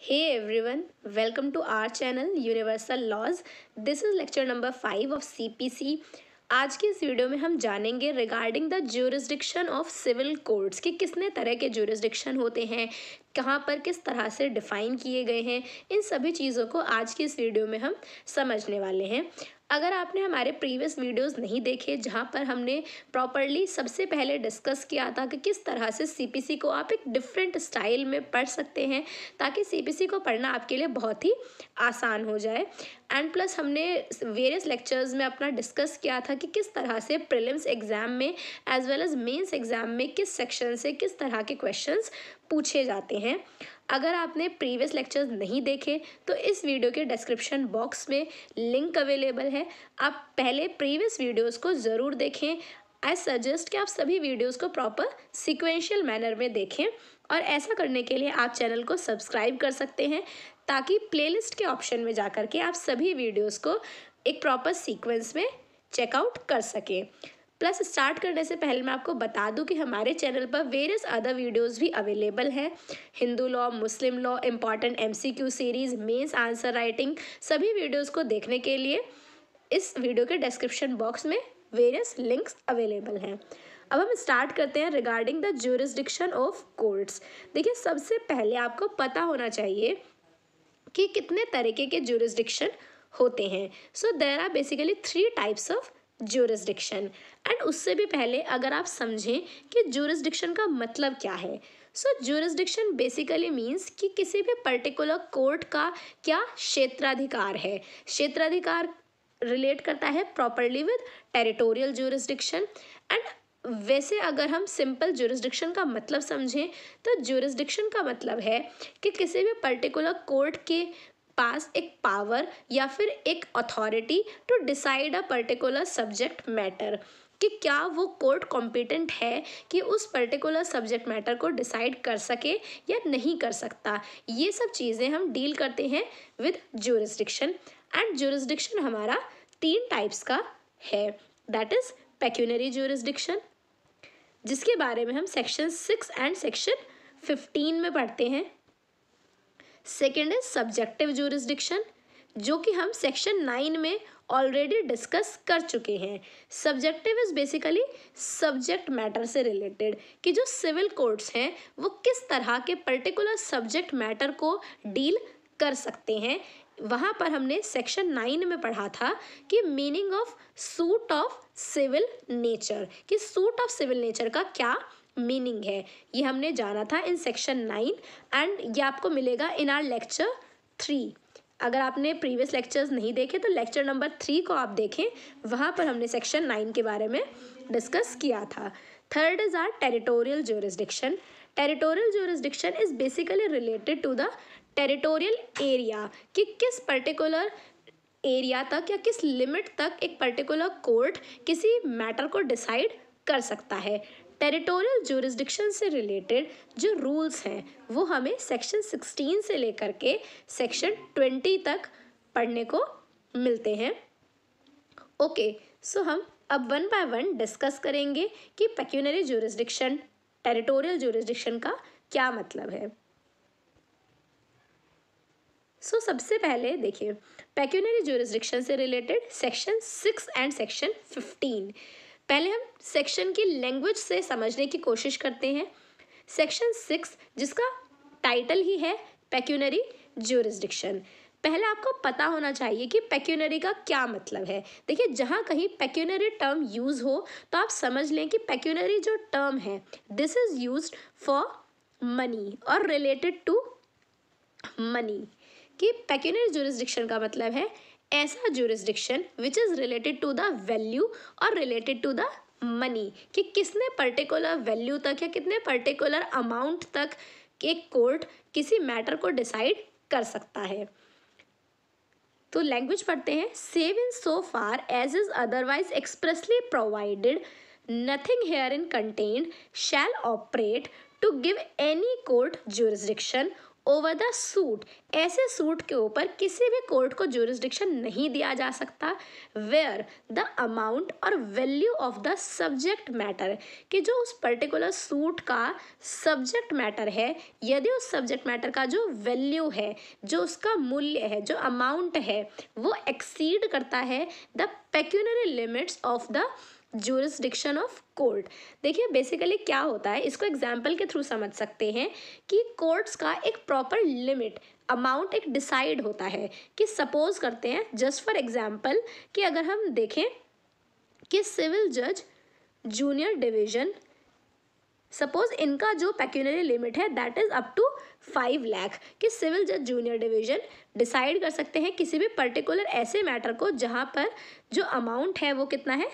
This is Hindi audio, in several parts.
Hey everyone, welcome to our channel Universal Laws. This is lecture number 5 of CPC. आज की इस वीडियो में हम जानेंगे regarding the jurisdiction of civil courts कि किसने तरह के ज्यूरिस्डिक्शन होते हैं कहाँ पर किस तरह से डिफ़ाइन किए गए हैं इन सभी चीज़ों को आज की इस वीडियो में हम समझने वाले हैं अगर आपने हमारे प्रीवियस वीडियोस नहीं देखे जहाँ पर हमने प्रॉपरली सबसे पहले डिस्कस किया था कि किस तरह से सीपीसी को आप एक डिफरेंट स्टाइल में पढ़ सकते हैं ताकि सीपीसी को पढ़ना आपके लिए बहुत ही आसान हो जाए एंड प्लस हमने वेरियस लेक्चर्स में अपना डिस्कस किया था कि किस तरह से प्रिलिम्स एग्ज़ाम में as well as mains exam में किस सेक्शन से किस तरह के क्वेश्चन पूछे जाते हैं अगर आपने प्रीवियस लेक्चर्स नहीं देखे तो इस वीडियो के डिस्क्रिप्शन बॉक्स में लिंक अवेलेबल है आप पहले प्रीवियस वीडियोस को ज़रूर देखें आई सजेस्ट कि आप सभी वीडियोस को प्रॉपर सिक्वेंशियल मैनर में देखें और ऐसा करने के लिए आप चैनल को सब्सक्राइब कर सकते हैं ताकि प्लेलिस्ट के ऑप्शन में जा के आप सभी वीडियोज़ को एक प्रॉपर सिक्वेंस में चेकआउट कर सकें प्लस स्टार्ट करने से पहले मैं आपको बता दूं कि हमारे चैनल पर वेरियस अदर वीडियोस भी अवेलेबल हैं Hindu law Muslim law important MCQ series mains answer writing सभी वीडियोस को देखने के लिए इस वीडियो के डिस्क्रिप्शन बॉक्स में वेरियस लिंक्स अवेलेबल हैं अब हम स्टार्ट करते हैं regarding the jurisdiction of courts देखिए सबसे पहले आपको पता होना चाहिए कि कितने तरीके के ज्यूरिस्डिक्शन होते हैं so there are basically three types of jurisdiction and उससे भी पहले अगर आप समझें कि जूरिस्डिक्शन का मतलब क्या है सो जूरिस्डिक्शन बेसिकली मीन्स कि किसी भी पर्टिकुलर कोर्ट का क्या क्षेत्राधिकार है क्षेत्राधिकार रिलेट करता है properly with territorial jurisdiction and वैसे अगर हम सिंपल जूरिस्डिक्शन का मतलब समझें तो ज्यूरिसडिक्शन का मतलब है कि किसी भी पर्टिकुलर कोर्ट के पास एक पावर या फिर एक authority to decide a particular subject matter कि क्या वो कोर्ट कॉम्पिटेंट है कि उस पर्टिकुलर सब्जेक्ट मैटर को डिसाइड कर सके या नहीं कर सकता ये सब चीज़ें हम डील करते हैं विद जोरिस्डिक्शन एंड जोरिस्डिक्शन हमारा तीन टाइप्स का है दैट इज़ पैक्यूनरी जोरिस्डिक्शन जिसके बारे में हम section six and section fifteen में पढ़ते हैं सेकेंड है सब्जेक्टिव जूरिस्डिक्शन जो कि हम सेक्शन नाइन में ऑलरेडी डिस्कस कर चुके हैं subjective is basically subject matter से रिलेटेड कि जो सिविल कोर्ट्स हैं वो किस तरह के पर्टिकुलर सब्जेक्ट मैटर को डील कर सकते हैं वहाँ पर हमने सेक्शन नाइन में पढ़ा था कि meaning of suit of civil nature कि सूट ऑफ सिविल नेचर का क्या मीनिंग है ये हमने जाना था इन सेक्शन नाइन एंड ये आपको मिलेगा इन आर लेक्चर थ्री अगर आपने प्रीवियस लेक्चर्स नहीं देखे तो लेक्चर नंबर थ्री को आप देखें वहाँ पर हमने सेक्शन नाइन के बारे में डिस्कस किया था third is are territorial jurisdiction territorial jurisdiction is basically related to the territorial area कि किस पर्टिकुलर एरिया तक या किस लिमिट तक एक पर्टिकुलर कोर्ट किसी मैटर को डिसाइड कर सकता है टेरिटोरियल जोरिस्डिक्शन से रिलेटेड जो रूल्स हैं वो हमें सेक्शन 16 से लेकर के सेक्शन 20 तक पढ़ने को मिलते हैं ओके okay, सो so हम अब वन बाय वन डिस्कस करेंगे कि पेक्यूनरी जोरिस्डिक्शन टेरिटोरियल जोरिस्डिक्शन का क्या मतलब है सो so, सबसे पहले देखिए पैक्यूनरी जोरिस्डिक्शन से related section six and section fifteen पहले हम सेक्शन की लैंग्वेज से समझने की कोशिश करते हैं सेक्शन सिक्स जिसका टाइटल ही है पैक्यूनरी ज्यूरिस्डिक्शन पहले आपको पता होना चाहिए कि पैक्यूनरी का क्या मतलब है देखिए जहाँ कहीं पैक्यूनरी टर्म यूज़ हो तो आप समझ लें कि पैक्यूनरी जो टर्म है this is use for money और रिलेटेड टू मनी कि पैक्यूनरी ज्यूरिस्डिक्शन का मतलब है ऐसा jurisdiction which is related to the value और रिलेटेड टू द मनी कि किसने पर्टिकुलर वैल्यू तक या कितने पर्टिकुलर अमाउंट तक एक कोर्ट किसी मैटर को डिसाइड कर सकता है तो लैंग्वेज पढ़ते हैं save in so far as is otherwise expressly provided nothing herein contained shall operate to give any court jurisdiction over the suit ऐसे सूट के ऊपर किसी भी कोर्ट को ज्यूरिस्डिक्शन नहीं दिया जा सकता वेयर द अमाउंट और value of the subject matter कि जो उस पर्टिकुलर सूट का सब्जेक्ट मैटर है यदि उस सब्जेक्ट मैटर का जो वैल्यू है जो उसका मूल्य है जो अमाउंट है वो एक्सीड करता है the pecuniary limits of the jurisdiction of court देखिए बेसिकली क्या होता है इसको एग्जाम्पल के थ्रू समझ सकते हैं कि कोर्ट्स का एक प्रॉपर लिमिट अमाउंट एक डिसाइड होता है कि सपोज करते हैं जस्ट फॉर एग्जाम्पल कि अगर हम देखें कि सिविल जज जूनियर डिवीजन सपोज इनका जो पैक्यूनरी लिमिट है that is up to five lakh कि सिविल जज जूनियर डिवीजन डिसाइड कर सकते हैं किसी भी पर्टिकुलर ऐसे मैटर को जहाँ पर जो अमाउंट है वो कितना है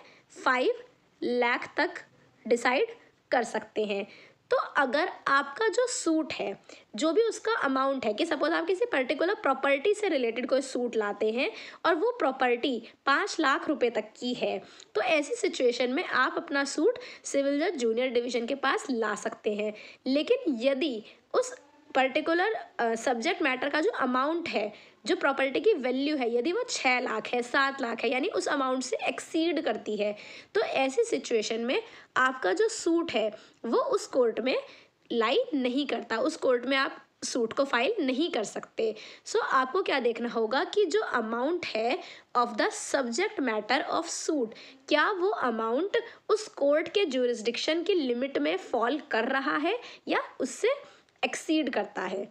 फाइव लाख तक डिसाइड कर सकते हैं तो अगर आपका जो सूट है जो भी उसका अमाउंट है कि सपोज आप किसी पर्टिकुलर प्रॉपर्टी से रिलेटेड कोई सूट लाते हैं और वो प्रॉपर्टी पाँच लाख रुपए तक की है तो ऐसी सिचुएशन में आप अपना सूट सिविल जज जूनियर डिवीजन के पास ला सकते हैं लेकिन यदि उस पर्टिकुलर सब्जेक्ट मैटर का जो अमाउंट है जो प्रॉपर्टी की वैल्यू है यदि वो छः लाख है सात लाख है यानी उस अमाउंट से एक्सीड करती है तो ऐसी सिचुएशन में आपका जो सूट है वो उस कोर्ट में लाई नहीं करता उस कोर्ट में आप सूट को फाइल नहीं कर सकते सो so, आपको क्या देखना होगा कि जो अमाउंट है of the subject matter of suit क्या वो अमाउंट उस कोर्ट के ज्यूरिस्डिक्शन की लिमिट में फॉल कर रहा है या उससे एक्सीड करता है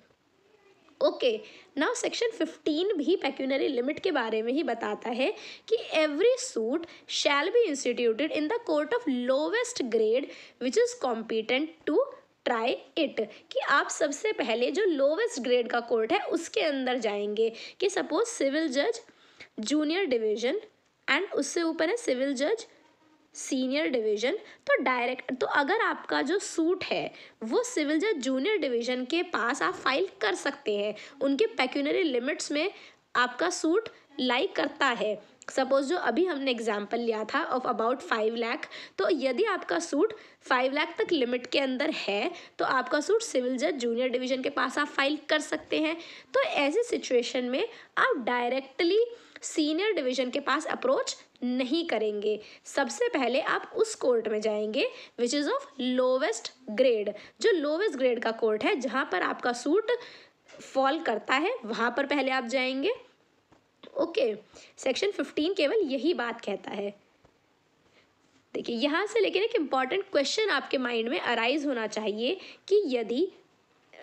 ओके नाउ सेक्शन 15 भी पैक्यूनरी लिमिट के बारे में ही बताता है कि every suit shall be instituted in the court of lowest grade which is competent to try it कि आप सबसे पहले जो लोवेस्ट ग्रेड का कोर्ट है उसके अंदर जाएंगे कि सपोज सिविल जज जूनियर डिवीजन एंड उससे ऊपर है सिविल जज सीनियर डिवीज़न तो डायरेक्ट तो अगर आपका जो सूट है वो सिविल जज जूनियर डिवीज़न के पास आप फाइल कर सकते हैं उनके पैक्यूनरी लिमिट्स में आपका सूट लाइक करता है सपोज़ जो अभी हमने एग्जाम्पल लिया था ऑफ अबाउट फाइव लाख तो यदि आपका सूट फाइव लाख तक लिमिट के अंदर है तो आपका सूट सिविल जज जूनियर डिवीज़न के पास आप फाइल कर सकते हैं तो ऐसी सिचुएशन में आप डायरेक्टली सीनियर डिवीज़न के पास अप्रोच नहीं करेंगे सबसे पहले आप उस कोर्ट में जाएंगे which is of lowest grade जो लोवेस्ट ग्रेड का कोर्ट है जहाँ पर आपका सूट फॉल करता है वहाँ पर पहले आप जाएंगे ओके सेक्शन फिफ्टीन केवल यही बात कहता है देखिए यहाँ से लेकिन एक इम्पॉर्टेंट क्वेश्चन आपके माइंड में अराइज होना चाहिए कि यदि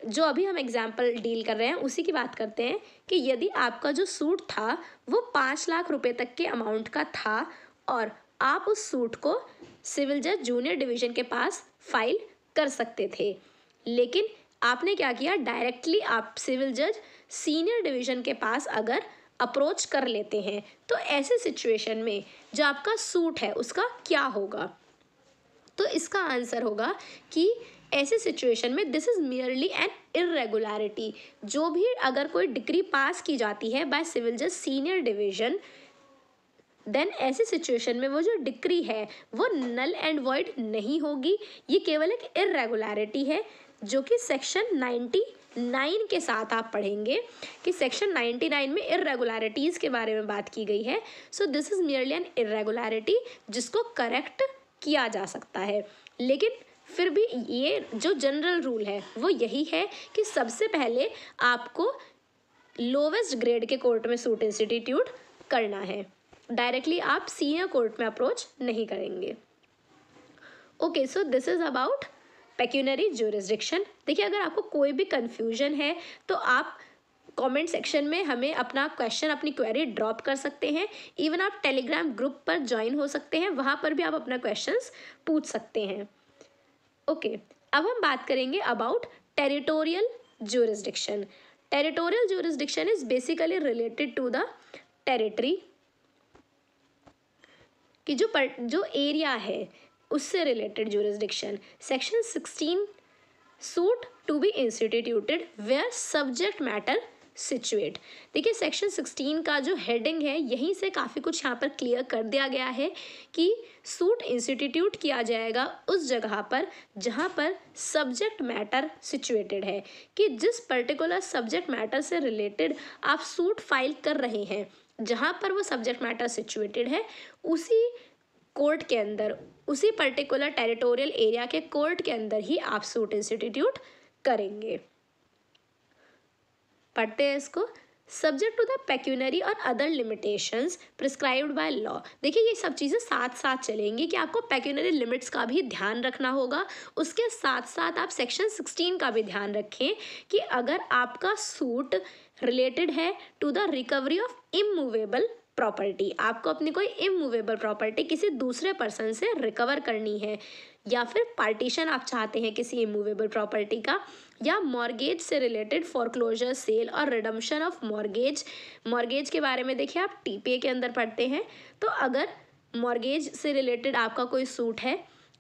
जो अभी हम एग्जाम्पल डील कर रहे हैं उसी की बात करते हैं कि यदि आपका जो सूट था वो पाँच लाख रुपए तक के अमाउंट का था और आप उस सूट को सिविल जज जूनियर डिवीजन के पास फाइल कर सकते थे लेकिन आपने क्या किया डायरेक्टली आप सिविल जज सीनियर डिवीजन के पास अगर अप्रोच कर लेते हैं तो ऐसे सिचुएशन में जो आपका सूट है उसका क्या होगा तो इसका आंसर होगा कि ऐसे सिचुएशन में this is merely an irregularity जो भी अगर कोई डिग्री पास की जाती है बाय सिविल जज सीनियर डिवीजन देन ऐसे सिचुएशन में वो जो डिग्री है वो नल एंड वॉइड नहीं होगी ये केवल एक इरेगुलरिटी है जो कि सेक्शन 99 के साथ आप पढ़ेंगे कि सेक्शन 99 में इरेगुलरिटीज़ के बारे में बात की गई है so this is merely an irregularity जिसको करेक्ट किया जा सकता है लेकिन फिर भी ये जो जनरल रूल है वो यही है कि सबसे पहले आपको लोवेस्ट ग्रेड के कोर्ट में सूट इंस्टीट्यूट करना है डायरेक्टली आप सीनियर कोर्ट में अप्रोच नहीं करेंगे okay so this is about pecuniary jurisdiction देखिए अगर आपको कोई भी कन्फ्यूजन है तो आप कमेंट सेक्शन में हमें अपना क्वेश्चन अपनी क्वेरी ड्रॉप कर सकते हैं इवन आप टेलीग्राम ग्रुप पर ज्वाइन हो सकते हैं वहाँ पर भी आप अपना क्वेश्चंस पूछ सकते हैं ओके अब हम बात करेंगे about territorial jurisdiction territorial jurisdiction is basically related to the territory कि जो पर, जो एरिया है उससे related jurisdiction section sixteen suit to be instituted where subject matter situate देखिए सेक्शन सिक्सटीन का जो हेडिंग है यहीं से काफ़ी कुछ यहाँ पर क्लियर कर दिया गया है कि सूट इंस्टीट्यूट किया जाएगा उस जगह पर जहाँ पर सब्जेक्ट मैटर सिचुएटेड है कि जिस पर्टिकुलर सब्जेक्ट मैटर से रिलेटेड आप सूट फाइल कर रहे हैं जहाँ पर वो सब्जेक्ट मैटर सिचुएटेड है उसी कोर्ट के अंदर उसी पर्टिकुलर टेरिटोरियल एरिया के कोर्ट के अंदर ही आप सूट इंस्टीट्यूट करेंगे पढ़ते हैं इसको सब्जेक्ट टू द पेक्यूनरी और other limitations prescribed by law देखिए ये सब चीज़ें साथ साथ चलेंगी कि आपको पेक्यूनरी लिमिट्स का भी ध्यान रखना होगा उसके साथ साथ आप सेक्शन 16 का भी ध्यान रखें कि अगर आपका सूट रिलेटेड है to the recovery of immovable property आपको अपनी कोई इमूवेबल प्रॉपर्टी किसी दूसरे पर्सन से रिकवर करनी है या फिर पार्टीशन आप चाहते हैं किसी इमूवेबल प्रॉपर्टी का या मॉर्गेज से रिलेटेड क्लोजर सेल और रिडम्शन ऑफ मॉर्गेज मॉर्गेज के बारे में देखिए आप टी के अंदर पढ़ते हैं तो अगर मॉर्गेज से रिलेटेड आपका कोई सूट है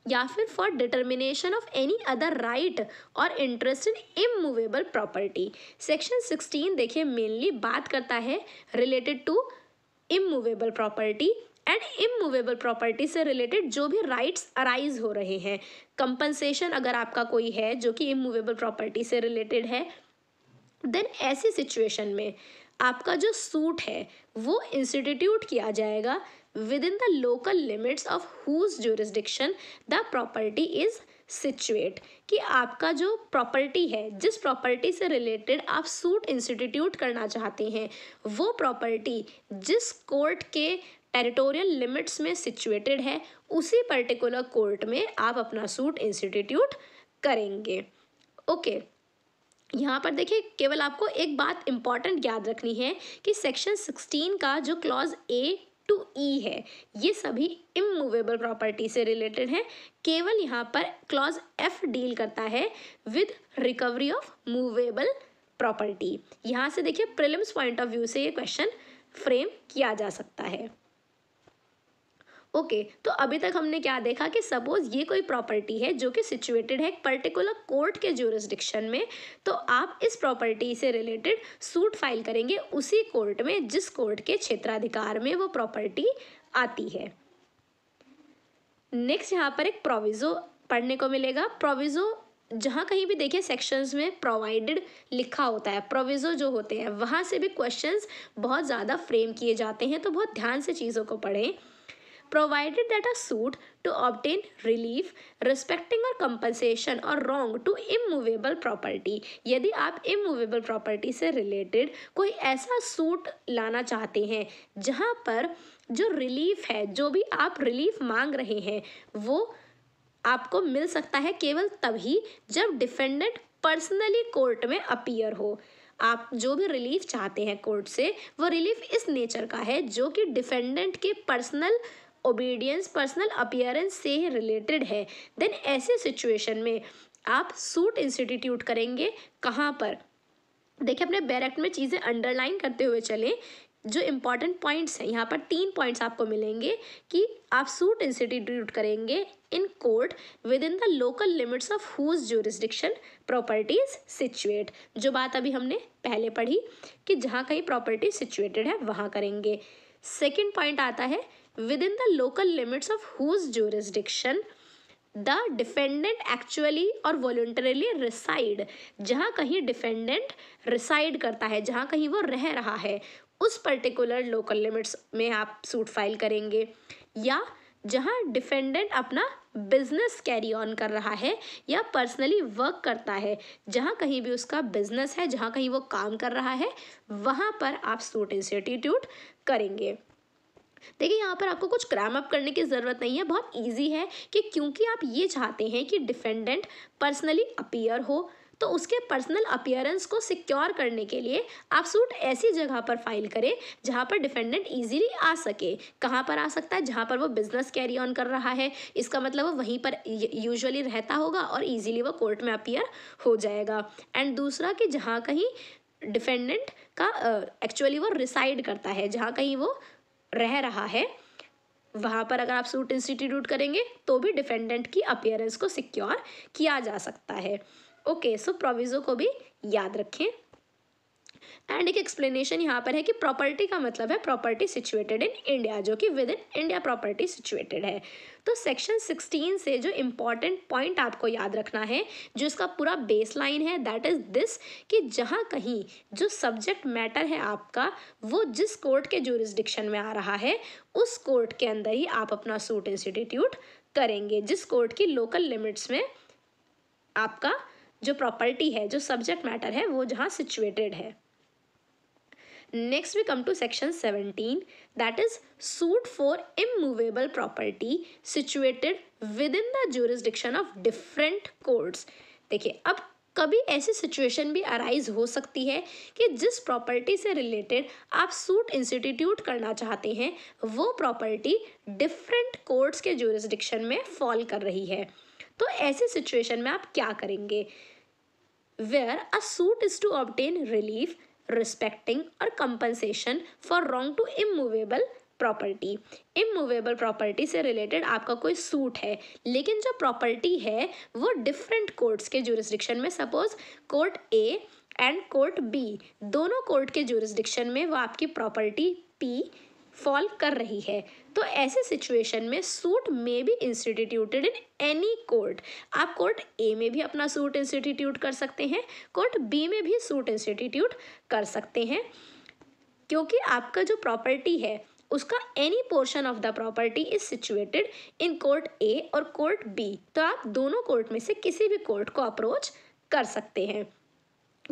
या फिर for determination of any other right और interest in immovable property section sixteen देखिए मेनली बात करता है related to immovable property and immovable property से रिलेटेड जो भी राइट्स अराइज हो रहे हैं कंपनसेशन अगर आपका कोई है जो कि इमूवेबल प्रॉपर्टी से रिलेटेड है देन ऐसी सिचुएशन में आपका जो सूट है वो इंस्टीट्यूट किया जाएगा within the local limits of whose jurisdiction the property is situate कि आपका जो प्रॉपर्टी है जिस प्रॉपर्टी से रिलेटेड आप सूट इंस्टीट्यूट करना चाहते हैं वो प्रॉपर्टी जिस कोर्ट के टेरिटोरियल लिमिट्स में सिचुएटेड है उसी पर्टिकुलर कोर्ट में आप अपना सूट इंस्टीट्यूट करेंगे ओके okay. यहाँ पर देखिए केवल आपको एक बात इम्पॉर्टेंट याद रखनी है कि सेक्शन सिक्सटीन का जो क्लॉज ए टू ई है ये सभी इमूवेबल प्रॉपर्टी से रिलेटेड है केवल यहाँ पर क्लॉज एफ डील करता है with recovery of movable property यहाँ से देखिए प्रिलिम्स पॉइंट ऑफ व्यू से ये क्वेश्चन फ्रेम किया जा सकता है ओके तो अभी तक हमने क्या देखा कि सपोज ये कोई प्रॉपर्टी है जो कि सिचुएटेड है एक पर्टिकुलर कोर्ट के ज्यूरिस्डिक्शन में तो आप इस प्रॉपर्टी से रिलेटेड सूट फाइल करेंगे उसी कोर्ट में जिस कोर्ट के क्षेत्राधिकार में वो प्रॉपर्टी आती है नेक्स्ट यहाँ पर एक प्रोविज़ो पढ़ने को मिलेगा प्रोविज़ो जहाँ कहीं भी देखिए सेक्शंस में प्रोवाइडेड लिखा होता है प्रोविज़ो जो होते हैं वहाँ से भी क्वेश्चंस बहुत ज़्यादा फ्रेम किए जाते हैं तो बहुत ध्यान से चीज़ों को पढ़ें provided that a suit to obtain relief respecting or compensation or wrong to immovable property यदि आप immovable property से related कोई ऐसा suit लाना चाहते हैं जहाँ पर जो relief है जो भी आप relief मांग रहे हैं वो आपको मिल सकता है केवल तभी जब defendant personally court में appear हो आप जो भी रिलीफ चाहते हैं कोर्ट से वो रिलीफ इस नेचर का है जो कि डिफेंडेंट के पर्सनल ओबीडियंस पर्सनल अपियरेंस से रिलेटेड है देन ऐसे सिचुएशन में आप सूट इंस्टीट्यूट करेंगे कहाँ पर देखिए अपने बैरक्ट में चीज़ें अंडरलाइन करते हुए चलें जो इम्पॉर्टेंट पॉइंट्स हैं यहाँ पर तीन पॉइंट्स आपको मिलेंगे कि आप सूट इंस्टीट्यूट करेंगे in court within the local limits of whose jurisdiction properties situate जो बात अभी हमने पहले पढ़ी कि जहाँ कहीं प्रॉपर्टी सिचुएटेड है वहाँ करेंगे सेकेंड पॉइंट आता है in the local limits of whose jurisdiction the defendant actually और वॉल्टरली रिसाइड जहाँ कहीं डिफेंडेंट रिसाइड करता है जहाँ कहीं वो रह रहा है उस पर्टिकुलर लोकल लिमिट्स में आप सूट फाइल करेंगे या जहाँ डिफेंडेंट अपना बिजनेस कैरी ऑन कर रहा है या पर्सनली वर्क करता है जहाँ कहीं भी उसका बिजनेस है जहाँ कहीं वो काम कर रहा है वहाँ पर आप सूट इंस्टीट्यूट करेंगे देखिए यहाँ पर आपको कुछ क्रैम अप करने की ज़रूरत नहीं है बहुत इजी है कि क्योंकि आप ये चाहते हैं कि डिफेंडेंट पर्सनली अपीयर हो तो उसके पर्सनल अपियरेंस को सिक्योर करने के लिए आप सूट ऐसी जगह पर फाइल करें जहाँ पर डिफेंडेंट इजीली आ सके कहाँ पर आ सकता है जहाँ पर वो बिजनेस कैरी ऑन कर रहा है इसका मतलब वो वहीं पर यूजुअली रहता होगा और इजीली वो कोर्ट में अपियर हो जाएगा एंड दूसरा कि जहाँ कहीं डिफेंडेंट का एक्चुअली uh, वो रिसाइड करता है जहाँ कहीं वो रह रहा है वहाँ पर अगर आप सूट इंस्टीट्यूट करेंगे तो भी डिफेंडेंट की अपियरेंस को सिक्योर किया जा सकता है ओके सो प्रोविज़ो को भी याद रखें एंड एक एक्सप्लेनेशन यहाँ पर है कि प्रॉपर्टी का मतलब है प्रॉपर्टी सिचुएटेड इन इंडिया जो कि within India property situated है तो सेक्शन 16 से जो इम्पॉर्टेंट पॉइंट आपको याद रखना है जो इसका पूरा बेस लाइन है दैट इज़ दिस कि जहाँ कहीं जो सब्जेक्ट मैटर है आपका वो जिस कोर्ट के जोरिस्डिक्शन में आ रहा है उस कोर्ट के अंदर ही आप अपना सूट इंस्टीट्यूट करेंगे जिस कोर्ट की लोकल लिमिट्स में आपका जो प्रॉपर्टी है जो सब्जेक्ट मैटर है वो जहाँ सिचुएटेड है next we come to section seventeen that is suit for immovable property situated within the jurisdiction of different courts देखिए अब कभी ऐसी सिचुएशन भी अराइज हो सकती है कि जिस प्रॉपर्टी से रिलेटेड आप सूट इंस्टीट्यूट करना चाहते हैं वो प्रॉपर्टी डिफरेंट कोर्ट्स के जूरिस्डिक्शन में फॉल कर रही है तो ऐसी सिचुएशन में आप क्या करेंगे where a suit is to obtain relief respecting or compensation for wrong to immovable property immovable property से रिलेटेड आपका कोई सूट है लेकिन जो प्रॉपर्टी है वो डिफरेंट कोर्ट्स के जुरिस्डिक्शन में suppose court A and court B दोनों कोर्ट के जुरिस्डिक्शन में वो आपकी प्रॉपर्टी पी फॉल कर रही है तो ऐसे सिचुएशन में suit may be instituted in any court आप कोर्ट ए में भी अपना सूट इंस्टीट्यूट कर सकते हैं कोर्ट बी में भी सूट इंस्टीट्यूट कर सकते हैं क्योंकि आपका जो प्रॉपर्टी है उसका any portion of the property is situated in court A और कोर्ट बी तो आप दोनों कोर्ट में से किसी भी कोर्ट को अप्रोच कर सकते हैं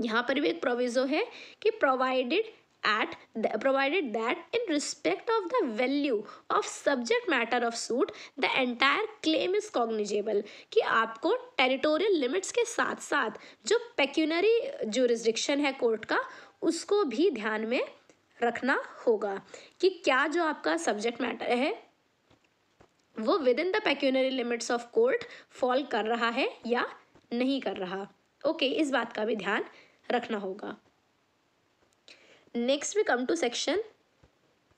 यहाँ पर भी एक प्रोविज़ो है कि provided at the, provided that in respect of the value of subject matter of suit the entire claim is cognizable कि आपको टेरिटोरियल लिमिट्स के साथ साथ जो पेक्यूनरी जुरिस्डिक्शन है कोर्ट का उसको भी ध्यान में रखना होगा कि क्या जो आपका सब्जेक्ट मैटर है वो within the pecuniary limits of court fall कर रहा है या नहीं कर रहा ओके okay, इस बात का भी ध्यान रखना होगा next we come to section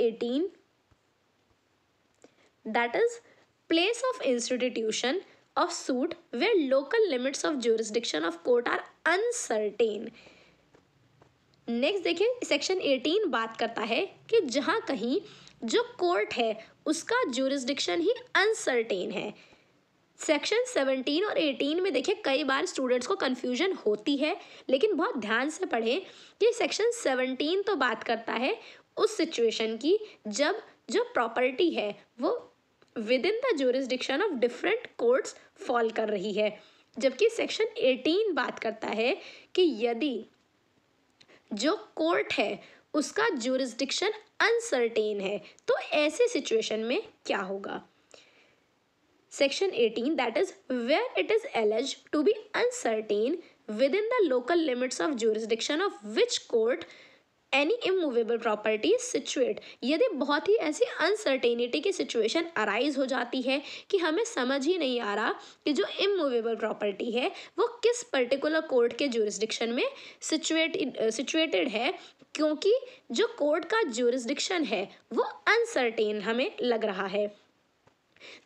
18 that is place of institution of suit where local limits of jurisdiction of court are uncertain next देखिए सेक्शन 18 बात करता है कि जहाँ कहीं जो कोर्ट है उसका ज्यूरिस्डिक्शन ही अनसर्टेन है सेक्शन 17 और 18 में देखिए कई बार स्टूडेंट्स को कन्फ्यूजन होती है लेकिन बहुत ध्यान से पढ़ें कि सेक्शन 17 तो बात करता है उस सिचुएशन की जब जो प्रॉपर्टी है वो within the jurisdiction of different courts fall कर रही है जबकि सेक्शन 18 बात करता है कि यदि जो कोर्ट है उसका जोरिस्डिक्शन अनसर्टेन है तो ऐसे सिचुएशन में क्या होगा Section 18 that is where it is alleged to be uncertain within the local limits of jurisdiction of which court any immovable property situate यदि बहुत ही ऐसी अनसर्टेनिटी की सिचुएशन अराइज हो जाती है कि हमें समझ ही नहीं आ रहा कि जो इमूवेबल प्रॉपर्टी है वो किस पर्टिकुलर कोर्ट के जुरिस्डिक्शन में सिचुएट सिचुएटेड है क्योंकि जो कोर्ट का जुरिस्डिक्शन है वो अनसर्टेन हमें लग रहा है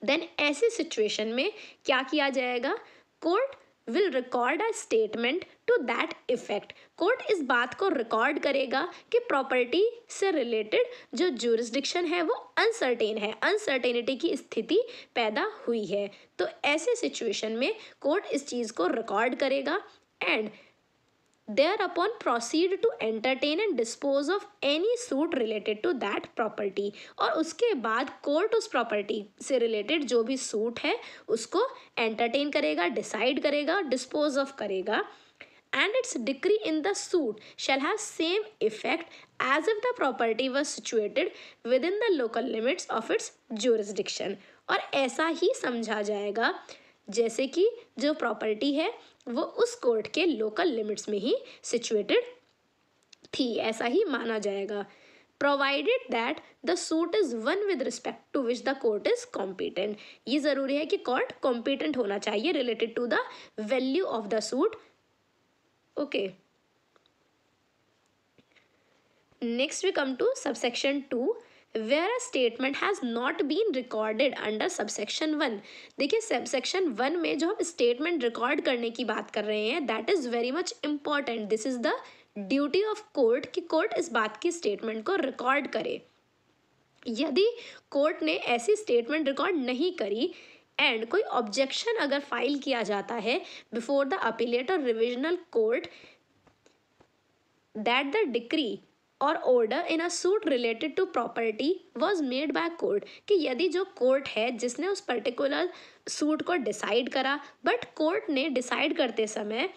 देन ऐसे सिचुएशन में क्या किया जाएगा court will record a statement to that effect court इस बात को रिकॉर्ड करेगा कि प्रॉपर्टी से रिलेटेड जो जूरिस्डिक्शन है वो अनसर्टेन है अनसर्टेनिटी की स्थिति पैदा हुई है तो ऐसे सिचुएशन में कोर्ट इस चीज़ को रिकॉर्ड करेगा and thereupon proceed to entertain and dispose of any suit related to that property और उसके बाद कोर्ट उस प्रॉपर्टी से रिलेटेड जो भी सूट है उसको एंटरटेन करेगा डिसाइड करेगा डिस्पोज ऑफ करेगा and its decree in the suit shall have same effect as if the property was situated within the local limits of its jurisdiction और ऐसा ही समझा जाएगा जैसे कि जो प्रॉपर्टी है वो उस कोर्ट के लोकल लिमिट्स में ही सिचुएटेड थी ऐसा ही माना जाएगा provided that the suit is one with respect to which the court is competent ये ज़रूरी है कि कोर्ट कॉम्पिटेंट होना चाहिए related to the value of the suit okay next we come to subsection two where a statement has not been recorded under subsection one देखिए सबसेक्शन वन में जो हम स्टेटमेंट रिकॉर्ड करने की बात कर रहे हैं that is very much important this is the duty of court कि कोर्ट इस बात की स्टेटमेंट को रिकॉर्ड करे यदि कोर्ट ने ऐसी स्टेटमेंट रिकॉर्ड नहीं करी एंड कोई ऑब्जेक्शन अगर फाइल किया जाता है बिफोर द अपीलेट और revisional court that the decree और order in a suit related to property was made by court कि यदि जो कोर्ट है जिसने उस पर्टिकुलर सूट को डिसाइड करा बट कोर्ट ने डिसाइड करते समय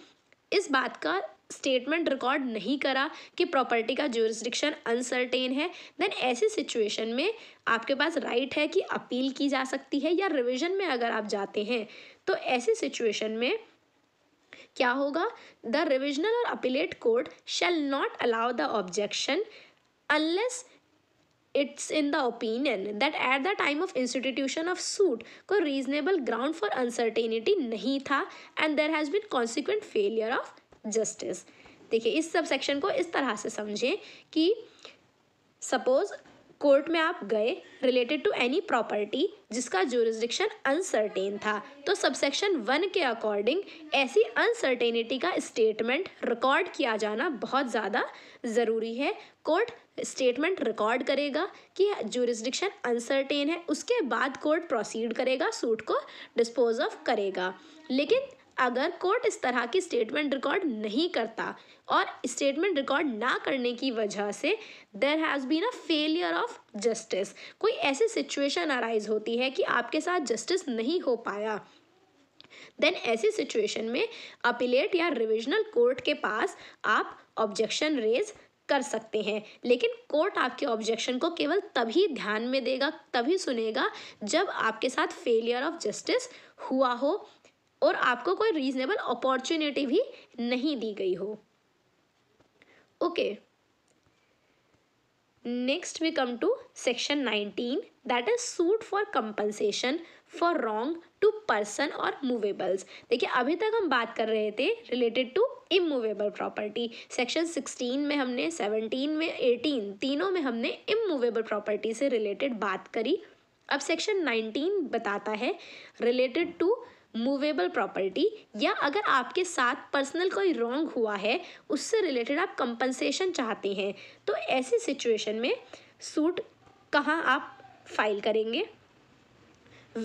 इस बात का स्टेटमेंट रिकॉर्ड नहीं करा कि प्रॉपर्टी का ज्यूरिस्डिक्शन अनसर्टेन है देन ऐसी सिचुएशन में आपके पास राइट right है कि अपील की जा सकती है या रिविजन में अगर आप जाते हैं तो ऐसी सिचुएशन में क्या होगा द रिविजनल और appellate court shall not allow the objection unless its in the opinion that at the time of institution of suit को रीजनेबल ग्राउंड फॉर अनसर्टेनिटी नहीं था and there has been consequent failure of justice देखिए इस सब सेक्शन को इस तरह से समझें कि सपोज कोर्ट में आप गए रिलेटेड टू एनी प्रॉपर्टी जिसका जोरिस्डिक्शन अनसर्टेन था तो सबसेक्शन वन के अकॉर्डिंग ऐसी अनसर्टेनिटी का स्टेटमेंट रिकॉर्ड किया जाना बहुत ज़्यादा ज़रूरी है कोर्ट स्टेटमेंट रिकॉर्ड करेगा कि जोरिस्डिक्शन अनसर्टेन है उसके बाद कोर्ट प्रोसीड करेगा सूट को डिस्पोज ऑफ करेगा लेकिन अगर कोर्ट इस तरह की स्टेटमेंट रिकॉर्ड नहीं करता और स्टेटमेंट रिकॉर्ड ना करने की वजह से there has been a failure of justice कोई ऐसी सिचुएशन अराइज होती है कि आपके साथ जस्टिस नहीं हो पाया देन ऐसी सिचुएशन में अपीलेट या रिविजनल कोर्ट के पास आप ऑब्जेक्शन रेज कर सकते हैं लेकिन कोर्ट आपके ऑब्जेक्शन को केवल तभी ध्यान में देगा तभी सुनेगा जब आपके साथ फेलियर ऑफ जस्टिस हुआ हो और आपको कोई रीजनेबल अपॉर्चुनिटी भी नहीं दी गई हो okay next we come to section nineteen that is suit for compensation for wrong to person और मूवेबल्स देखिए अभी तक हम बात कर रहे थे related to immovable property section sixteen में हमने सेवनटीन में एटीन तीनों में हमने इमूवेबल प्रॉपर्टी से रिलेटेड बात करी अब सेक्शन नाइनटीन बताता है रिलेटेड टू मूवेबल प्रॉपर्टी या अगर आपके साथ पर्सनल कोई रॉन्ग हुआ है उससे रिलेटेड आप कंपनसेशन चाहते हैं तो ऐसी सिचुएशन में सूट कहाँ आप फाइल करेंगे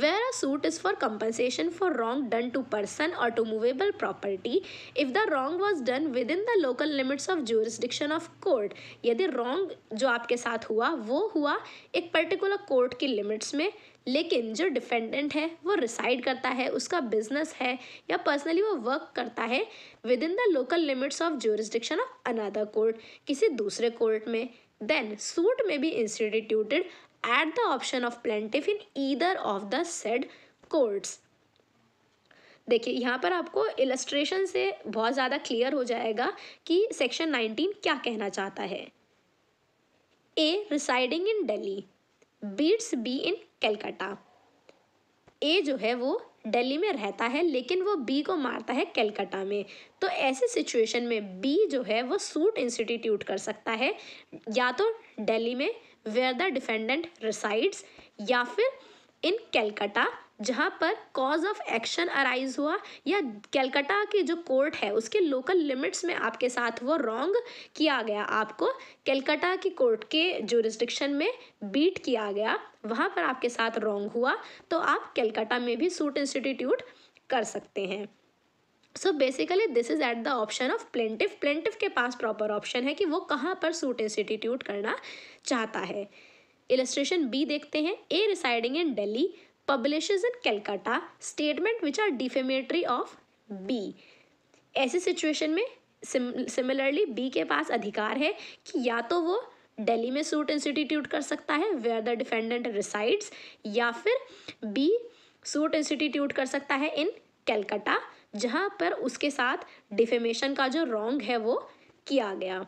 where a suit is for compensation for wrong done to person or to movable property if the wrong was done within the local limits of jurisdiction of court यदि wrong जो आपके साथ हुआ वो हुआ एक पर्टिकुलर कोर्ट की लिमिट्स में लेकिन जो डिफेंडेंट है वो रिसाइड करता है उसका बिजनेस है या पर्सनली वो वर्क करता है within the local limits of jurisdiction of another court किसी दूसरे कोर्ट में then suit may be instituted at the option of plaintiff in either of the said courts देखिए यहाँ पर आपको इलस्ट्रेशन से बहुत ज़्यादा क्लियर हो जाएगा कि सेक्शन नाइनटीन क्या कहना चाहता है A residing in Delhi beats B in Calcutta A जो है वो दिल्ली में रहता है लेकिन वो बी को मारता है कलकत्ता में तो ऐसे सिचुएशन में बी जो है वो सूट इंस्टीट्यूट कर सकता है या तो दिल्ली में वेयर द डिफेंडेंट रिसाइड्स या फिर इन कैलकाटा जहाँ पर कॉज ऑफ एक्शन अराइज हुआ या कैलकाटा के जो कोर्ट है उसके लोकल लिमिट्स में आपके साथ वो रॉन्ग किया गया आपको कैलकाटा की कोर्ट के रिस्ट्रिक्शन में बीट किया गया वहाँ पर आपके साथ रॉन्ग हुआ तो आप कैलकाटा में भी सूट इंस्टीट्यूट कर सकते हैं so basically this is at the option of plaintiff plaintiff के पास प्रॉपर ऑप्शन है कि वो कहाँ पर सूट इंस्टीट्यूट करना चाहता है इलस्ट्रेशन बी देखते हैं A residing in Delhi publish in Calcutta statement which are defamatory of B ऐसी सिचुएशन में सिमिलरली बी के पास अधिकार है कि या तो वो डेली में सूट इंस्टीट्यूट कर सकता है वेयर द डिफेंडेंट रिसाइड्स या फिर बी सूट इंस्टीट्यूट कर सकता है इन कैलकाटा जहाँ पर उसके साथ डिफेमेशन का जो रॉन्ग है वो किया गया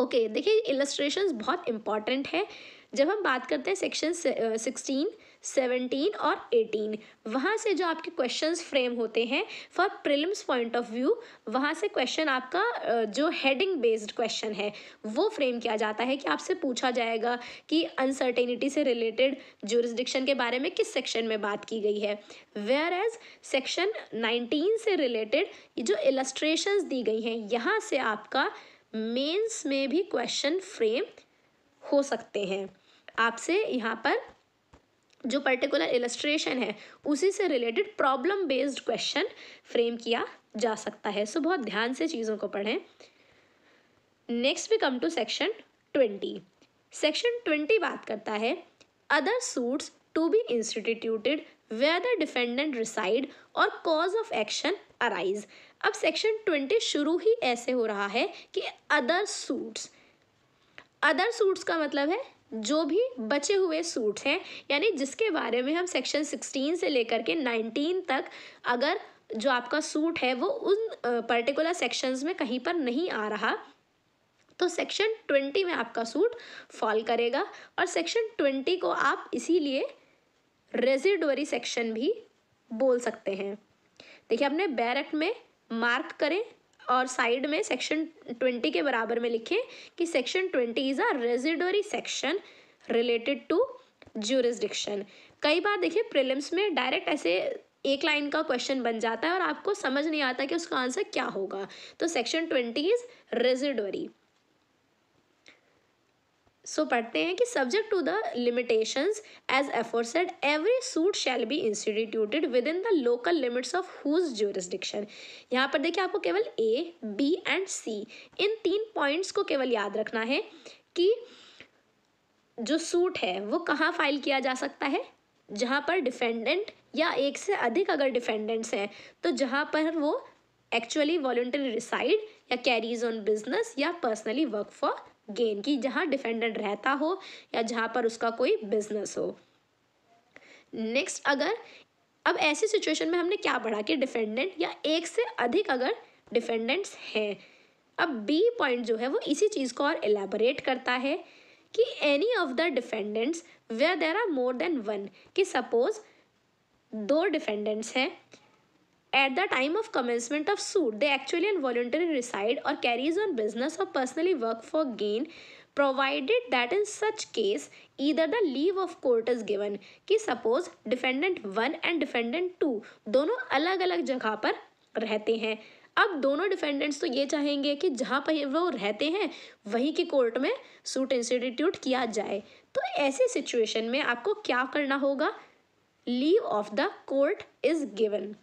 ओके okay, देखिए इलस्ट्रेशंस बहुत इंपॉर्टेंट है जब हम बात करते हैं सेक्शन सिक्सटीन uh, सेवनटीन और एटीन वहाँ से जो आपके क्वेश्चन फ्रेम होते हैं for prelims point of view वहाँ से क्वेश्चन आपका जो हेडिंग बेस्ड क्वेश्चन है वो फ्रेम किया जाता है कि आपसे पूछा जाएगा कि अनसर्टेनिटी से रिलेटेड जोरिस्डिक्शन के बारे में किस सेक्शन में बात की गई है वेयर एज सेक्शन नाइनटीन से रिलेटेड जो इलस्ट्रेशन दी गई हैं यहाँ से आपका मेन्स में भी क्वेश्चन फ्रेम हो सकते हैं आपसे यहाँ पर जो पर्टिकुलर इलस्ट्रेशन है उसी से related problem based question frame किया जा सकता है सो बहुत ध्यान से चीज़ों को पढ़ें next we come to section twenty section twenty बात करता है other suits to be instituted whether defendant reside और कॉज ऑफ एक्शन अराइज अब सेक्शन ट्वेंटी शुरू ही ऐसे हो रहा है कि अदर सूट्स अदर सूट्स का मतलब है जो भी बचे हुए सूट हैं यानी जिसके बारे में हम सेक्शन 16 से लेकर के 19 तक अगर जो आपका सूट है वो उन पर्टिकुलर सेक्शंस में कहीं पर नहीं आ रहा तो सेक्शन 20 में आपका सूट फॉल करेगा और सेक्शन 20 को आप इसीलिए रेजिडोरी सेक्शन भी बोल सकते हैं देखिए अपने बैरक में मार्क करें और साइड में सेक्शन ट्वेंटी के बराबर में लिखें कि section twenty is a residuary section related to jurisdiction कई बार देखिए प्रिलिम्स में डायरेक्ट ऐसे एक लाइन का क्वेश्चन बन जाता है और आपको समझ नहीं आता कि उसका आंसर क्या होगा तो section twenty is residuary so so, पढ़ते हैं कि subject to the limitation as aforesaid every suit shall be instituted within the local limits of whose jurisdiction यहाँ पर देखिए आपको केवल ए बी एंड सी इन तीन पॉइंट्स को केवल याद रखना है कि जो सूट है वो कहाँ फाइल किया जा सकता है जहाँ पर डिफेंडेंट या एक से अधिक अगर डिफेंडेंट्स हैं तो जहाँ पर वो एक्चुअली वॉल्टरी रिसाइड या कैरीज ऑन बिजनेस या पर्सनली वर्क फॉर गेन की जहाँ डिफेंडेंट रहता हो या जहाँ पर उसका कोई बिजनेस हो नेक्स्ट अगर अब ऐसी सिचुएशन में हमने क्या पढ़ा कि डिफेंडेंट या एक से अधिक अगर डिफेंडेंट्स हैं अब बी पॉइंट जो है वो इसी चीज़ को और एलेबोरेट करता है कि any of the defendants where there are more than one कि सपोज दो डिफेंडेंट्स हैं at the time of commencement of suit they actually and voluntarily reside और कैरीज ऑन बिजनेस और personally work for gain provided that in such case either the leave of court is given कि suppose defendant one and defendant two दोनों अलग अलग जगह पर रहते हैं अब दोनों डिफेंडेंट्स तो ये चाहेंगे कि जहाँ पर वो रहते हैं वहीं के कोर्ट में सूट इंस्टीट्यूट किया जाए तो ऐसी सिचुएशन में आपको क्या करना होगा leave of the court is given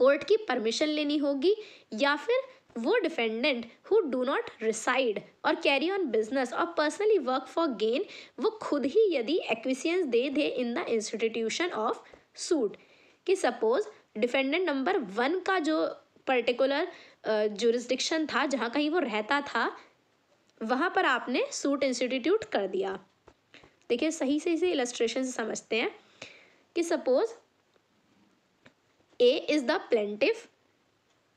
court की परमिशन लेनी होगी या फिर वो defendant who do not reside और कैरी ऑन बिजनेस और पर्सनली वर्क फॉर गेन वो खुद ही यदि acquiescence they they in the institution of suit कि सपोज डिफेंडेंट नंबर वन का जो पर्टिकुलर जुरिस्डिक्शन था जहाँ कहीं वो रहता था वहाँ पर आपने सूट इंस्टीट्यूट कर दिया देखिए सही सही से इलस्ट्रेशन से समझते हैं कि suppose A is the plaintiff,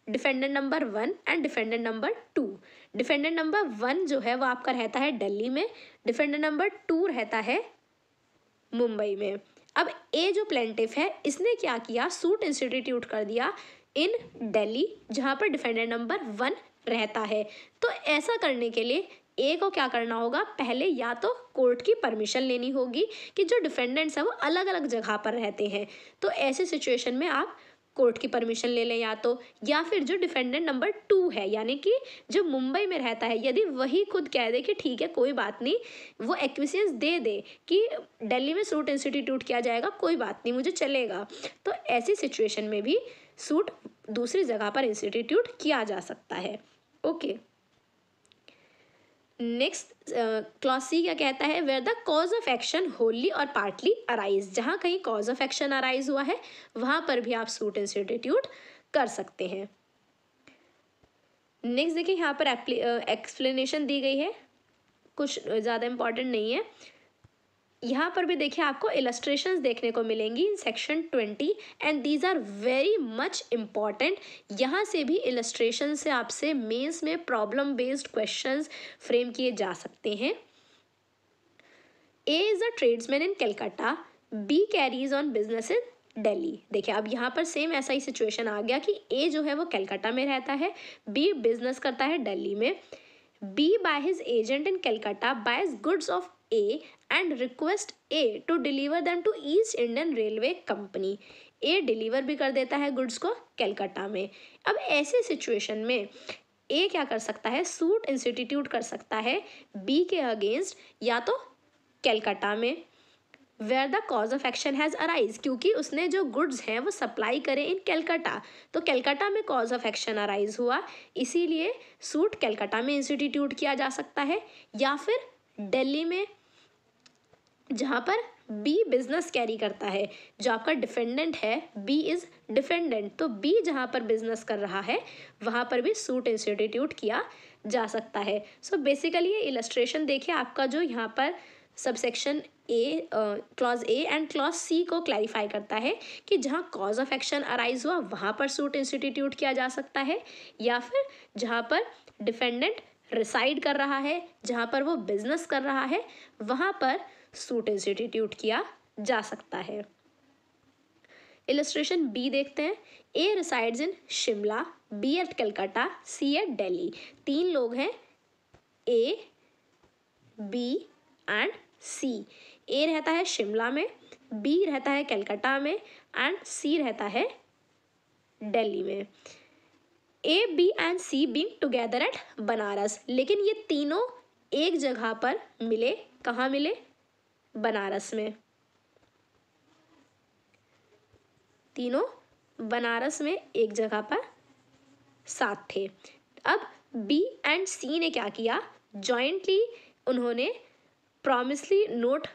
defendant number one and defendant number two defendant number one जो है वो आपका रहता है दिल्ली में डिफेंडेंट नंबर टू रहता है मुंबई में अब ए जो प्लेंटिफ है इसने क्या किया सूट इंस्टीट्यूट कर दिया इन दिल्ली जहाँ पर डिफेंडेंट नंबर वन रहता है तो ऐसा करने के लिए ए को क्या करना होगा पहले या तो कोर्ट की परमिशन लेनी होगी कि जो डिफेंडेंट्स हैं वो अलग अलग जगह पर रहते हैं तो ऐसे सिचुएशन में आप कोर्ट की परमिशन ले लें या तो या फिर जो डिफेंडेंट नंबर टू है यानी कि जो मुंबई में रहता है यदि वही खुद कह दे कि ठीक है कोई बात नहीं वो एक्विशंस दे दे कि दिल्ली में सूट इंस्टीट्यूट किया जाएगा कोई बात नहीं मुझे चलेगा तो ऐसी सिचुएशन में भी सूट दूसरी जगह पर इंस्टीट्यूट किया जा सकता है okay okay. Next clause C क्या कहता है where the cause of action wholly और पार्टली अराइज जहाँ कहीं कॉज ऑफ एक्शन अराइज हुआ है वहाँ पर भी आप सूट इंस्टीट्यूट कर सकते हैं नेक्स्ट देखिए यहाँ पर एक्सप्लेनेशन uh, दी गई है कुछ ज़्यादा इम्पॉर्टेंट नहीं है यहाँ पर भी देखिए आपको इलस्ट्रेशंस देखने को मिलेंगी in section twenty and these are very much important यहाँ से भी इलस्ट्रेशन से आपसे मेंस में प्रॉब्लम बेस्ड क्वेश्चंस फ्रेम किए जा सकते हैं A is a tradesman in Calcutta B carries on business in Delhi देखिए अब यहाँ पर सेम ऐसा ही सिचुएशन आ गया कि ए जो है वो कलकत्ता में रहता है बी बिजनेस करता है दिल्ली में B by his agent in Calcutta buys goods of A and request A to deliver them to East Indian Railway Company. A deliver भी कर देता है गुड्स को कैलकाटा में अब ऐसे सिचुएशन में ए क्या कर सकता है सूट इंस्टीट्यूट कर सकता है बी के अगेंस्ट या तो कैलकाटा में where the cause of action has arise क्योंकि उसने जो गुड्स हैं वो सप्लाई करे इन कैलकाटा तो कैलकाटा में कॉज ऑफ एक्शन अराइज हुआ इसीलिए सूट कैलकाटा में इंस्टीट्यूट किया जा सकता है या फिर दिल्ली में जहाँ पर बी बिजनेस कैरी करता है जो आपका डिफेंडेंट है बी इज़ डिफेंडेंट तो बी जहाँ पर बिजनेस कर रहा है वहाँ पर भी सूट इंस्टीट्यूट किया जा सकता है सो बेसिकली ये इलस्ट्रेशन देखिए आपका जो यहाँ पर subsection A clause A and clause C को क्लैरिफाई करता है कि जहाँ कॉज ऑफ एक्शन अराइज हुआ वहाँ पर सूट इंस्टीट्यूट किया जा सकता है या फिर जहाँ पर डिफेंडेंट रिसाइड कर रहा है जहाँ पर वो बिजनेस कर रहा है वहाँ पर सूट इंस्टीट्यूट किया जा सकता है इलस्ट्रेशन बी देखते हैं A resides in Shimla B at Calcutta C at Delhi तीन लोग हैं ए बी एंड सी ए रहता है शिमला में बी रहता है कलकत्ता में एंड सी रहता है दिल्ली में A B and C being together at Banaras लेकिन ये तीनों एक जगह पर मिले कहाँ मिले बनारस में तीनों बनारस में एक जगह पर साथ थे अब बी एंड सी ने क्या किया जॉइंटली उन्होंने प्रॉमिसली नोट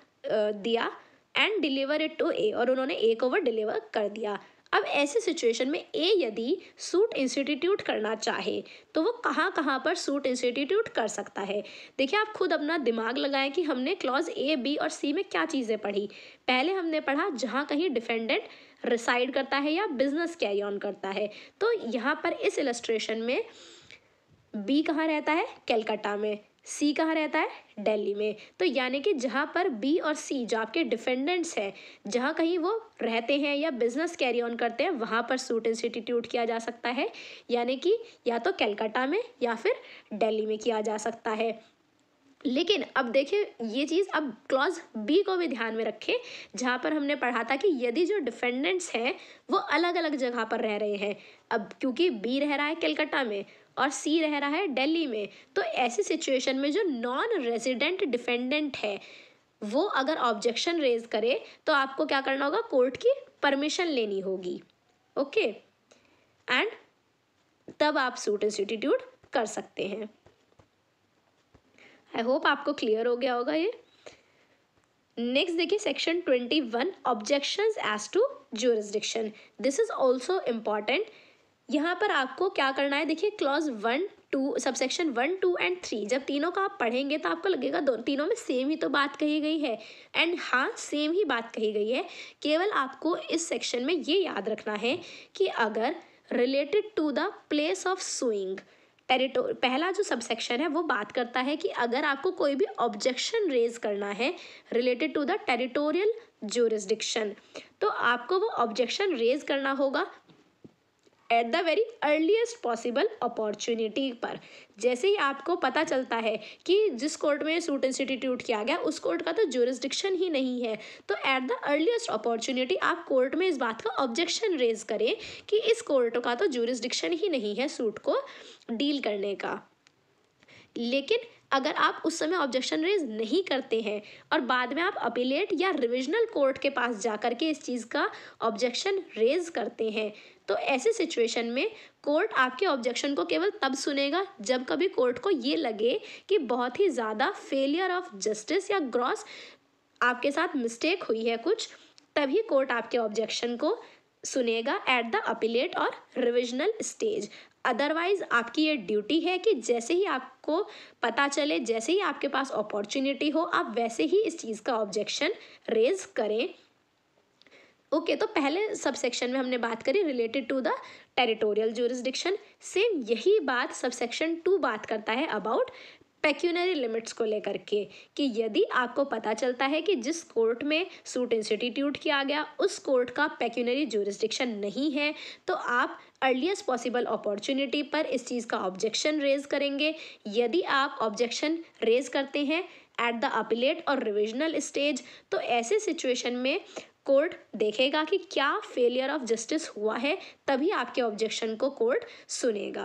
दिया and deliver it to A और उन्होंने ए को वो डिलीवर कर दिया अब ऐसी सिचुएशन में ए यदि सूट इंस्टीट्यूट करना चाहे तो वो कहाँ कहाँ पर सूट इंस्टीट्यूट कर सकता है देखिए आप खुद अपना दिमाग लगाएं कि हमने क्लॉज ए बी और सी में क्या चीज़ें पढ़ी पहले हमने पढ़ा जहाँ कहीं डिफेंडेंट रिसाइड करता है या बिजनेस कैरी ऑन करता है तो यहाँ पर इस इलस्ट्रेशन में बी कहाँ रहता है कैलकाटा में सी कहाँ रहता है दिल्ली में तो यानी कि जहाँ पर बी और सी जो आपके डिफेंडेंट्स हैं जहाँ कहीं वो रहते हैं या बिजनेस कैरी ऑन करते हैं वहाँ पर सूट इंस्टीट्यूट किया जा सकता है यानी कि या तो कैलकाटा में या फिर दिल्ली में किया जा सकता है लेकिन अब देखिए ये चीज़ अब क्लॉज बी को भी ध्यान में रखें जहाँ पर हमने पढ़ा था कि यदि जो डिफेंडेंट्स हैं वो अलग अलग जगह पर रह रहे हैं अब क्योंकि बी रह रहा है कलकत्ता में और सी रह रहा है दिल्ली में तो ऐसी सिचुएशन में जो नॉन रेजिडेंट डिफेंडेंट है वो अगर ऑब्जेक्शन रेज करे तो आपको क्या करना होगा कोर्ट की परमिशन लेनी होगी ओके एंड तब आप सूट इंस्टीट्यूट कर सकते हैं आई होप आपको क्लियर हो गया होगा ये नेक्स्ट देखिए section twenty one objection as to jurisdiction this is also important यहाँ पर आपको क्या करना है देखिए clause one two subsection one two and three जब तीनों का आप पढ़ेंगे तो आपको लगेगा दो तीनों में सेम ही तो बात कही गई है एंड हाँ सेम ही बात कही गई है केवल आपको इस सेक्शन में ये याद रखना है कि अगर related to the place of suing territorial पहला जो सबसेक्शन है वो बात करता है कि अगर आपको कोई भी ऑब्जेक्शन रेज करना है related to the territorial jurisdiction तो आपको वो ऑब्जेक्शन रेज करना होगा at the very earliest possible opportunity पर जैसे ही आपको पता चलता है कि जिस कोर्ट में सूट इंस्टीट्यूट किया गया उस कोर्ट का तो जोरिस्डिक्शन ही नहीं है तो एट द अर्लीस्ट अपॉर्चुनिटी आप कोर्ट में इस बात का ऑब्जेक्शन रेज करें कि इस कोर्ट का तो जोरिस्डिक्शन ही नहीं है सूट को डील करने का लेकिन अगर आप उस समय ऑब्जेक्शन रेज नहीं करते हैं और बाद में आप अपीलेट या रिविजनल कोर्ट के पास जा कर के इस चीज़ का ऑब्जेक्शन रेज करते हैं तो ऐसे सिचुएशन में कोर्ट आपके ऑब्जेक्शन को केवल तब सुनेगा जब कभी कोर्ट को ये लगे कि बहुत ही ज़्यादा फेलियर ऑफ जस्टिस या ग्रॉस आपके साथ मिस्टेक हुई है कुछ तभी कोर्ट आपके ऑब्जेक्शन को सुनेगा एट द अपीलेट और रिविजनल स्टेज अदरवाइज आपकी ये ड्यूटी है कि जैसे ही आपको पता चले जैसे ही आपके पास अपॉर्चुनिटी हो आप वैसे ही इस चीज़ का ऑब्जेक्शन रेज करें ओके okay, तो पहले सब सेक्शन में हमने बात करी related to the territorial jurisdiction same यही बात सब सेक्शन टू बात करता है अबाउट पेक्यूनरी लिमिट्स को लेकर के कि यदि आपको पता चलता है कि जिस कोर्ट में सूट इंस्टीट्यूट किया गया उस कोर्ट का पेक्यूनरी ज्यूरिस्डिक्शन नहीं है तो आप अर्लीस्ट पॉसिबल अपॉर्चुनिटी पर इस चीज़ का ऑब्जेक्शन रेज करेंगे यदि आप ऑब्जेक्शन रेज करते हैं एट द अपिलेट और रिविजनल स्टेज तो ऐसे सिचुएशन में कोर्ट देखेगा कि क्या फेलियर ऑफ जस्टिस हुआ है तभी आपके ऑब्जेक्शन को कोर्ट सुनेगा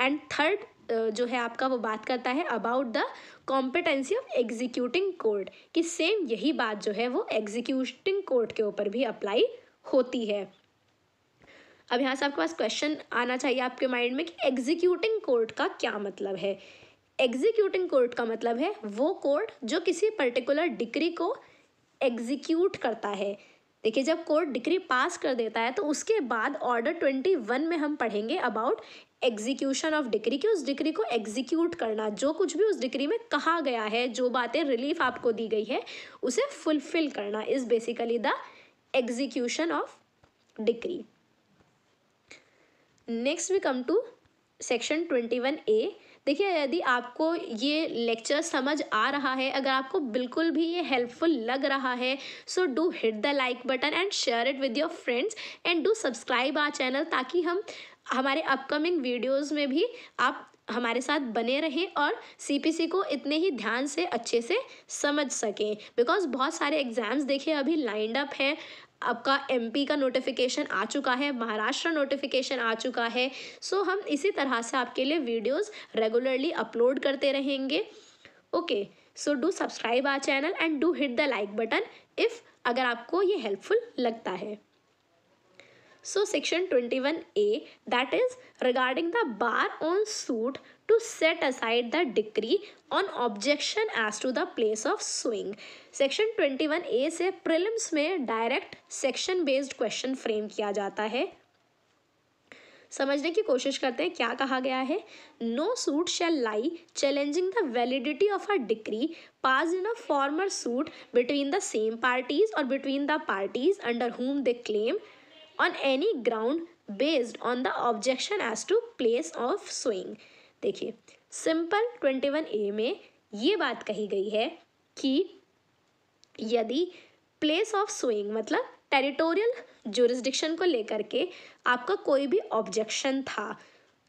एंड थर्ड जो है आपका वो बात करता है about the competency of executing court कि सेम यही बात जो है वो एग्जीक्यूटिंग कोर्ट के ऊपर भी अप्लाई होती है अब यहाँ से आपके पास क्वेश्चन आना चाहिए आपके माइंड में कि एग्जीक्यूटिंग कोर्ट का क्या मतलब है एग्जीक्यूटिंग कोर्ट का मतलब है वो कोर्ट जो किसी पर्टिकुलर डिग्री को एग्जीक्यूट करता है देखिए जब कोर्ट डिग्री पास कर देता है तो उसके बाद ऑर्डर ट्वेंटी वन में हम पढ़ेंगे अबाउट एग्जीक्यूशन ऑफ डिग्री कि उस डिग्री को एग्जीक्यूट करना जो कुछ भी उस डिग्री में कहा गया है जो बातें रिलीफ आपको दी गई है उसे फुलफिल करना is basically the execution of decree next we come to section twenty one A देखिए यदि आपको ये लेक्चर समझ आ रहा है अगर आपको बिल्कुल भी ये हेल्पफुल लग रहा है so do hit the like button and share it with your friends and do subscribe our channel ताकि हम हमारे अपकमिंग वीडियोज़ में भी आप हमारे साथ बने रहें और सी को इतने ही ध्यान से अच्छे से समझ सकें बिकॉज बहुत सारे एग्ज़ाम्स देखिए अभी लाइंड अप है आपका एमपी का नोटिफिकेशन आ चुका है महाराष्ट्र नोटिफिकेशन आ चुका है सो हम इसी तरह से आपके लिए वीडियोस रेगुलरली अपलोड करते रहेंगे okay so do subscribe our channel and do hit the like button if अगर आपको ये हेल्पफुल लगता है So section 21a that is regarding the bar on suit to set aside the decree on objection as to the place of swing. Section 21a से प्रिलिम्स में direct section based question frame किया जाता है समझने की कोशिश करते हैं क्या कहा गया है no suit shall lie challenging the validity of a decree pass in a former suit between the same parties और between the parties under whom they claim on any ground based on the objection as to place of suing देखिए सिंपल ट्वेंटी वन ए में ये बात कही गई है कि यदि प्लेस ऑफ स्विंग मतलब टेरिटोरियल जोरिस्डिक्शन को लेकर के आपका कोई भी ऑब्जेक्शन था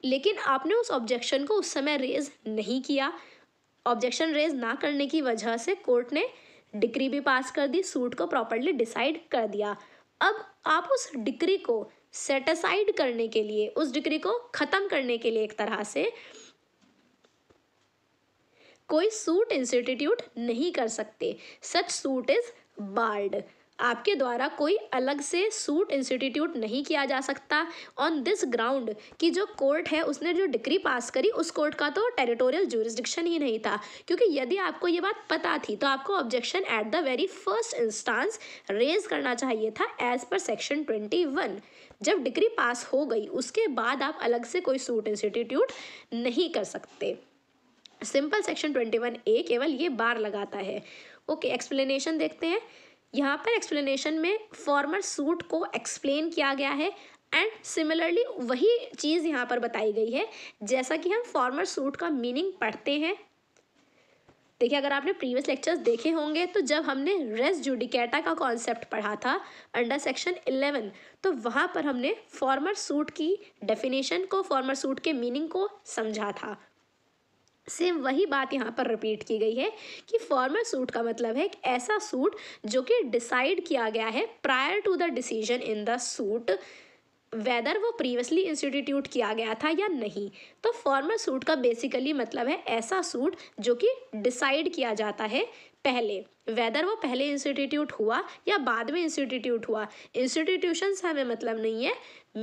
लेकिन आपने उस ऑब्जेक्शन को उस समय रेज नहीं किया ऑब्जेक्शन रेज ना करने की वजह से कोर्ट ने डिग्री भी पास कर दी सूट को प्रॉपरली डिसाइड कर दिया अब आप उस डिक्री को सेटिसाइड करने के लिए उस डिक्री को ख़त्म करने के लिए एक तरह से कोई सूट इंस्टीट्यूट नहीं कर सकते सच सूट इज़ बार्ड आपके द्वारा कोई अलग से सूट इंस्टीट्यूट नहीं किया जा सकता ऑन दिस ग्राउंड कि जो कोर्ट है उसने जो डिग्री पास करी उस कोर्ट का तो टेरिटोरियल जूरिस्डिक्शन ही नहीं था क्योंकि यदि आपको ये बात पता थी तो आपको objection at the very first instance raise करना चाहिए था as per section twenty one जब डिग्री पास हो गई उसके बाद आप अलग से कोई सूट इंस्टीट्यूट नहीं कर सकते simple section twenty one A केवल ये बार लगाता है ओके एक्सप्लेनेशन देखते हैं यहाँ पर एक्सप्लेनेशन में फॉर्मर सूट को एक्सप्लेन किया गया है एंड सिमिलरली वही चीज़ यहाँ पर बताई गई है जैसा कि हम फॉर्मर सूट का मीनिंग पढ़ते हैं देखिए अगर आपने प्रीवियस लेक्चर्स देखे होंगे तो जब हमने रेस जुडिकेटा का कॉन्सेप्ट पढ़ा था अंडर सेक्शन 11 तो वहाँ पर हमने फॉर्मर सूट की डेफिनेशन को फॉर्मर सूट के मीनिंग को समझा था सेम वही बात यहाँ पर रिपीट की गई है कि फॉर्मल सूट का मतलब है एक ऐसा सूट जो कि डिसाइड किया गया है prior to the decision in the suit whether वो प्रीवियसली इंस्टीट्यूट किया गया था या नहीं तो फॉर्मल सूट का बेसिकली मतलब है ऐसा सूट जो कि डिसाइड किया जाता है पहले वेदर वो पहले इंस्टीट्यूट हुआ या बाद में इंस्टीट्यूट हुआ इंस्टीट्यूशन से हमें मतलब नहीं है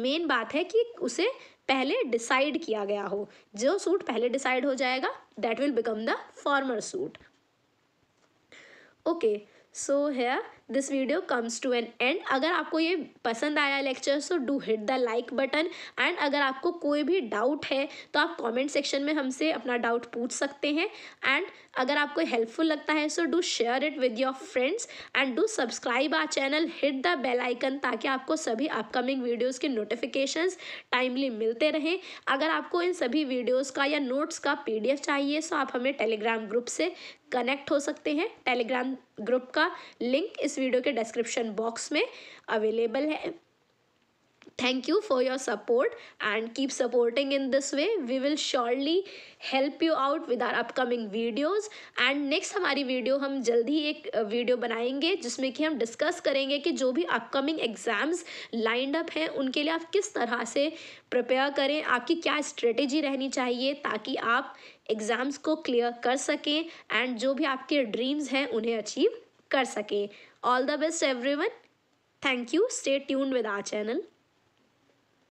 मेन बात है कि उसे पहले डिसाइड किया गया हो जो सूट पहले डिसाइड हो जाएगा that will become the former suit okay so here this video comes to an end अगर आपको ये पसंद आया lecture so do hit the like button and अगर आपको कोई भी डाउट है तो आप कमेंट सेक्शन में हमसे अपना डाउट पूछ सकते हैं एंड अगर आपको हेल्पफुल लगता है so do share it with your friends and do subscribe our channel hit the bell icon ताकि आपको सभी अपकमिंग वीडियोज़ के नोटिफिकेशंस टाइमली मिलते रहें अगर आपको इन सभी वीडियोज़ का या नोट्स का पीडीएफ चाहिए सो आप हमें टेलीग्राम ग्रुप से कनेक्ट हो सकते हैं टेलीग्राम ग्रुप का लिंक इस वीडियो के डिस्क्रिप्शन बॉक्स में अवेलेबल है thank you for your support and keep supporting in this way we will surely help you out with our upcoming videos and next हमारी वीडियो हम जल्द ही एक वीडियो बनाएंगे जिसमें कि हम डिस्कस करेंगे कि जो भी अपकमिंग एग्ज़ाम्स लाइंड अप हैं उनके लिए आप किस तरह से प्रिपेयर करें आपकी क्या स्ट्रेटेजी रहनी चाहिए ताकि आप एग्ज़ाम्स को क्लियर कर सकें एंड जो भी आपके ड्रीम्स हैं उन्हें अचीव कर सकें All the best everyone. Thank you. Stay tuned with our channel.